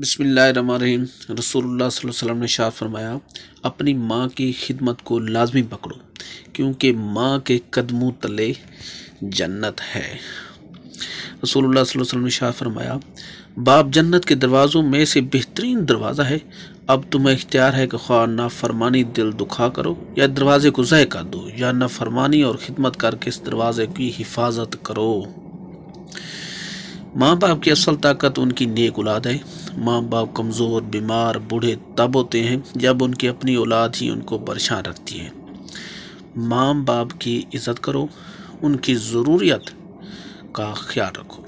बसमीम रसोल्ला वसम ने शाह फरमाया अपनी माँ की खिदमत को लाजमी पकड़ो क्योंकि माँ के कदमों तले जन्नत है रसोल्ला वसम ने शाह फरमाया बाप जन्नत के दरवाज़ों में से बेहतरीन दरवाज़ा है अब तुम्हें इख्तियार है कि ख्वा नाफरमानी दिल दुखा करो या दरवाज़े को जय कर दो या नाफरमानी और ख़िदमत करके इस दरवाज़े की हिफाजत करो माँ बाप की असल ताकत उनकी नेक औलाद है माँ बाप कमज़ोर बीमार बूढ़े तब होते हैं जब उनकी अपनी औलाद ही उनको परेशान रखती है माँ बाप की इज़्ज़त करो उनकी ज़रूरियत का ख्याल रखो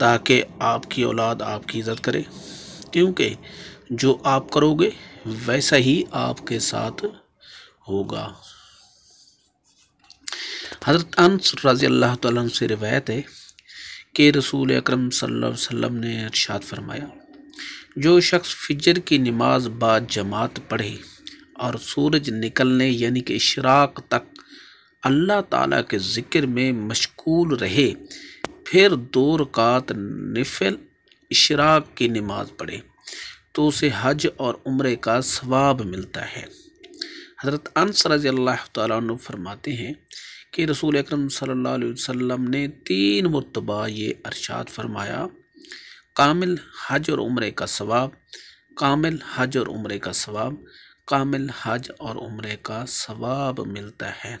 ताकि आपकी औलाद आपकी इज़्ज़त करे क्योंकि जो आप करोगे वैसा ही आपके साथ होगा हज़रत अनस रज़ी अल्लाह से रिवायत है कि रसूल अकरम वसल्लम ने अरशाद फरमाया जो शख्स फिजर की नमाज बाद जमात पढ़े और सूरज निकलने यानी कि इशराक तक अल्लाह ताला के ज़िक्र में मशगूल रहे फिर दो रकात नफिल इशराक की नमाज पढ़े तो उसे हज और उम्र का सवाब मिलता है हज़रत अनस रज़ी अल्लाह फरमाते हैं कि रसूल अक्रम सल्लाम ने तीन मरतबा ये अरशाद फरमाया कामिल हज और उम्र का सवाब कामिल हज और उम्र का सवाब कामिल हज और उम्र का सवाब मिलता है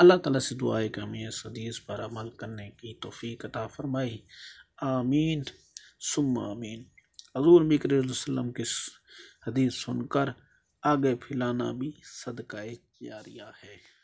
अल्लाह ताला से दुआ है कि हदीस पर अमल करने की तोफ़ी कता फरमाई आमीन सुम आमीन हजूर वसम के हदीस सुनकर आगे फिलाना भी सदका जारिया है